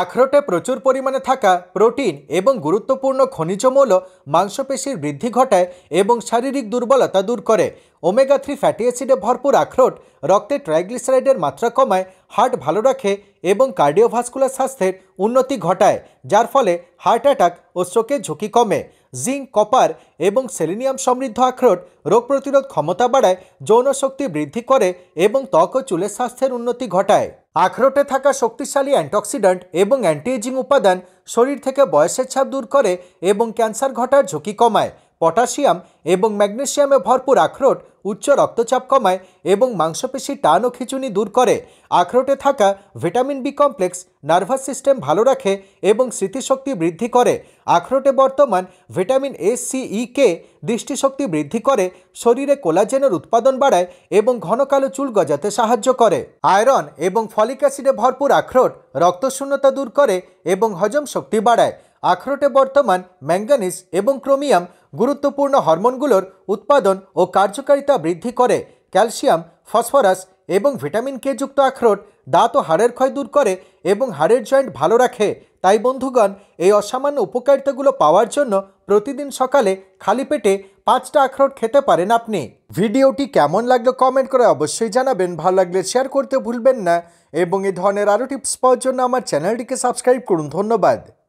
আখরোটে প্রচুর পরিমাণে থাকা প্রোটিন এবং গুরুত্বপূর্ণ খনিজ মৌল মাংসপেশির বৃদ্ধি ঘটায় এবং শারীরিক দুর্বলতা দূর করে ওমেগা থ্রি ফ্যাটি অ্যাসিডে ভরপুর আখরোট রক্তে ট্রাইগ্লিসারাইডের মাত্রা কমায় হার্ট ভালো রাখে এবং কার্ডিওভাস্কুলার স্বাস্থ্যের উন্নতি ঘটায় যার ফলে হার্ট অ্যাটাক ও স্ট্রোকের ঝুঁকি কমে জিঙ্ক কপার এবং সেলিনিয়াম সমৃদ্ধ আখরোট রোগ প্রতিরোধ ক্ষমতা বাড়ায় যৌন শক্তি বৃদ্ধি করে এবং ত্বক ও চুলের স্বাস্থ্যের উন্নতি ঘটায় আখরোটে থাকা শক্তিশালী অ্যান্টঅক্সিডেন্ট এবং অ্যান্টিএজিং উপাদান শরীর থেকে বয়সের ছাপ দূর করে এবং ক্যান্সার ঘটার ঝুঁকি কমায় পটাশিয়াম এবং ম্যাগনেশিয়ামে ভরপুর আখরোট উচ্চ রক্তচাপ কমায় এবং মাংসপেশি টান ও খিচুনি দূর করে আখরোটে থাকা vitamin B complex nervous system ভালো রাখে এবং স্মৃতিশক্তি বৃদ্ধি করে আখরোটে বর্তমান ভিটামিন এ সি ই কে দৃষ্টিশক্তি বৃদ্ধি করে শরীরে কোলাজেনের উৎপাদন বাড়ায় এবং ঘন কালো চুল গজাতে সাহায্য করে আয়রন এবং ফলিক অ্যাসিডে ভরপুর আখরোট রক্তশূন্যতা দূর করে এবং হজম শক্তি বাড়ায় আখরোটে বর্তমান ম্যাঙ্গানিস এবং ক্রোমিয়াম গুরুত্বপূর্ণ হরমোনগুলোর উৎপাদন ও কার্যকারিতা বৃদ্ধি করে ক্যালসিয়াম ফসফরাস এবং ভিটামিন কে যুক্ত আখরোট দাঁত ও হাড়ের ক্ষয় দূর করে এবং হাড়ের জয়েন্ট ভালো রাখে তাই বন্ধুগণ এই অসামান্য উপকারিতাগুলো পাওয়ার জন্য প্রতিদিন সকালে খালি পেটে পাঁচটা আখরোট খেতে পারেন আপনি ভিডিওটি কেমন লাগলো কমেন্ট করে অবশ্যই জানাবেন ভালো লাগলে শেয়ার করতে ভুলবেন না এবং এই ধরনের আরও টিপস পাওয়ার জন্য আমার চ্যানেলটিকে সাবস্ক্রাইব করুন ধন্যবাদ